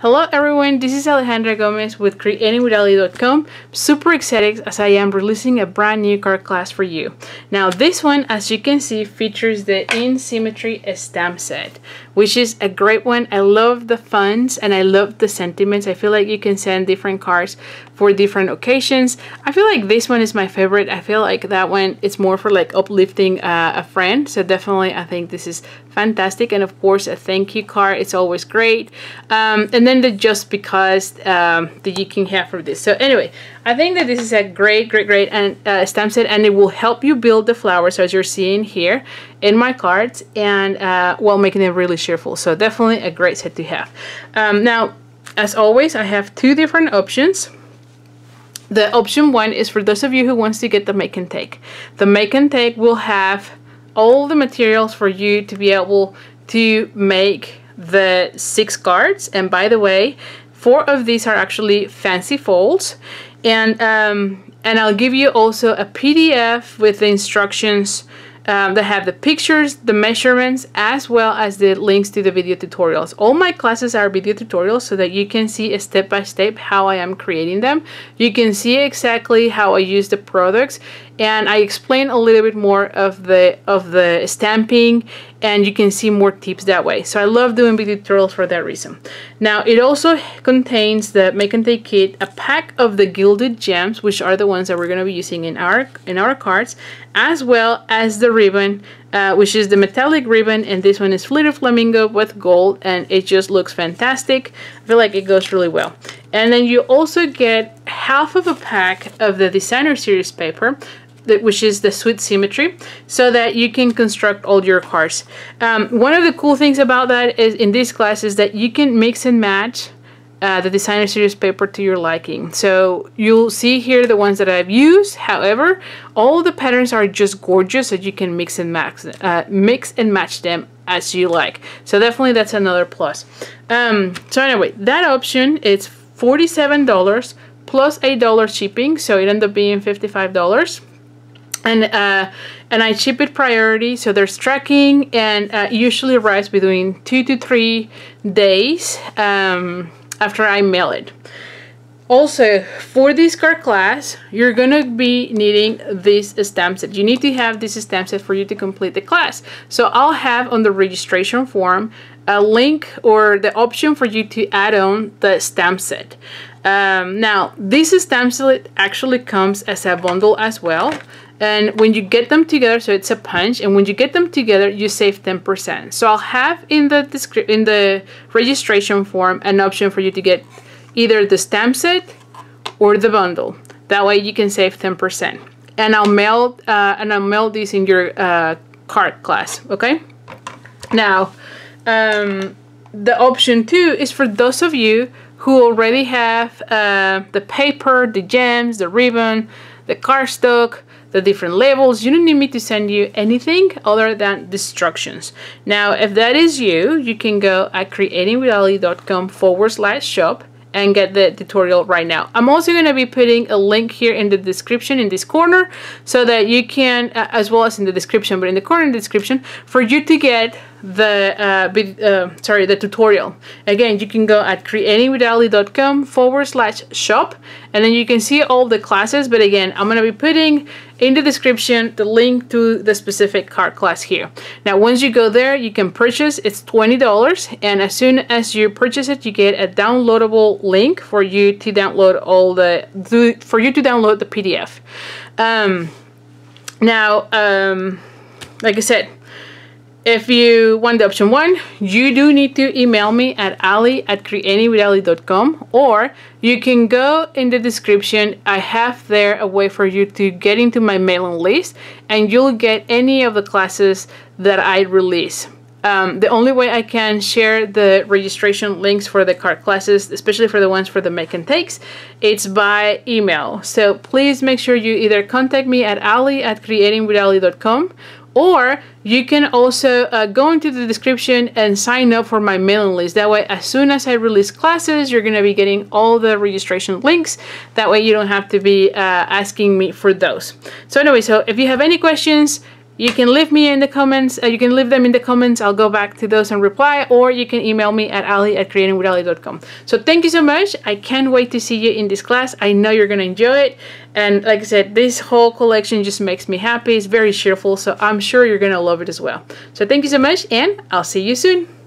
Hello everyone, this is Alejandra Gomez with creatingwithali.com. Super excited as I am releasing a brand new card class for you. Now this one, as you can see, features the In Symmetry stamp set, which is a great one. I love the funds and I love the sentiments. I feel like you can send different cards for different occasions. I feel like this one is my favorite. I feel like that one, it's more for like uplifting uh, a friend. So definitely I think this is fantastic. And of course, a thank you card. It's always great. Um, and then the just because um, that you can have from this. So anyway, I think that this is a great, great, great and, uh, stamp set and it will help you build the flowers as you're seeing here in my cards and uh, while making them really cheerful. So definitely a great set to have. Um, now, as always, I have two different options. The option one is for those of you who wants to get the make and take. The make and take will have all the materials for you to be able to make the six cards. And by the way, four of these are actually fancy folds. And, um, and I'll give you also a PDF with the instructions um, that have the pictures, the measurements, as well as the links to the video tutorials. All my classes are video tutorials so that you can see step by step how I am creating them. You can see exactly how I use the products and I explain a little bit more of the of the stamping and you can see more tips that way. So I love doing video tutorials for that reason. Now it also contains the Make and Take Kit, a pack of the Gilded Gems, which are the ones that we're going to be using in our, in our cards, as well as the ribbon, uh, which is the metallic ribbon, and this one is Flitter Flamingo with gold, and it just looks fantastic. I feel like it goes really well. And then you also get half of a pack of the designer series paper, which is the sweet symmetry, so that you can construct all your cars. Um, one of the cool things about that is in this class is that you can mix and match uh, the designer series paper to your liking. So you'll see here the ones that I've used. However, all the patterns are just gorgeous, so you can mix and match, uh, mix and match them as you like. So definitely that's another plus. Um, so anyway, that option is $47 plus $8 shipping, so it ended up being $55 and uh, and I ship it priority so there's tracking and uh, usually arrives between two to three days um, after I mail it also, for this card class, you're going to be needing this stamp set. You need to have this stamp set for you to complete the class. So I'll have on the registration form a link or the option for you to add on the stamp set. Um, now, this stamp set actually comes as a bundle as well. And when you get them together, so it's a punch, and when you get them together, you save 10%. So I'll have in the, in the registration form an option for you to get either the stamp set or the bundle. That way you can save 10%. And I'll mail, uh, and I'll mail these in your uh, card class, okay? Now, um, the option two is for those of you who already have uh, the paper, the gems, the ribbon, the cardstock, the different labels. You don't need me to send you anything other than instructions. Now, if that is you, you can go at creatingwithali.com forward slash shop and get the tutorial right now. I'm also going to be putting a link here in the description in this corner so that you can, uh, as well as in the description, but in the corner in the description, for you to get the uh, uh, sorry the tutorial again you can go at creatingwithali.com forward slash shop and then you can see all the classes but again I'm gonna be putting in the description the link to the specific card class here now once you go there you can purchase it's $20 and as soon as you purchase it you get a downloadable link for you to download all the for you to download the PDF um, now um, like I said if you want the option one, you do need to email me at ali at creatingwithali.com or you can go in the description. I have there a way for you to get into my mailing list and you'll get any of the classes that I release. Um, the only way I can share the registration links for the card classes, especially for the ones for the make and takes, it's by email. So please make sure you either contact me at ali at creatingwithali.com or you can also uh, go into the description and sign up for my mailing list. That way, as soon as I release classes, you're gonna be getting all the registration links. That way you don't have to be uh, asking me for those. So anyway, so if you have any questions, you can leave me in the comments, uh, you can leave them in the comments, I'll go back to those and reply, or you can email me at ali at creatingwithali.com. So thank you so much, I can't wait to see you in this class, I know you're gonna enjoy it, and like I said, this whole collection just makes me happy, it's very cheerful, so I'm sure you're gonna love it as well. So thank you so much, and I'll see you soon!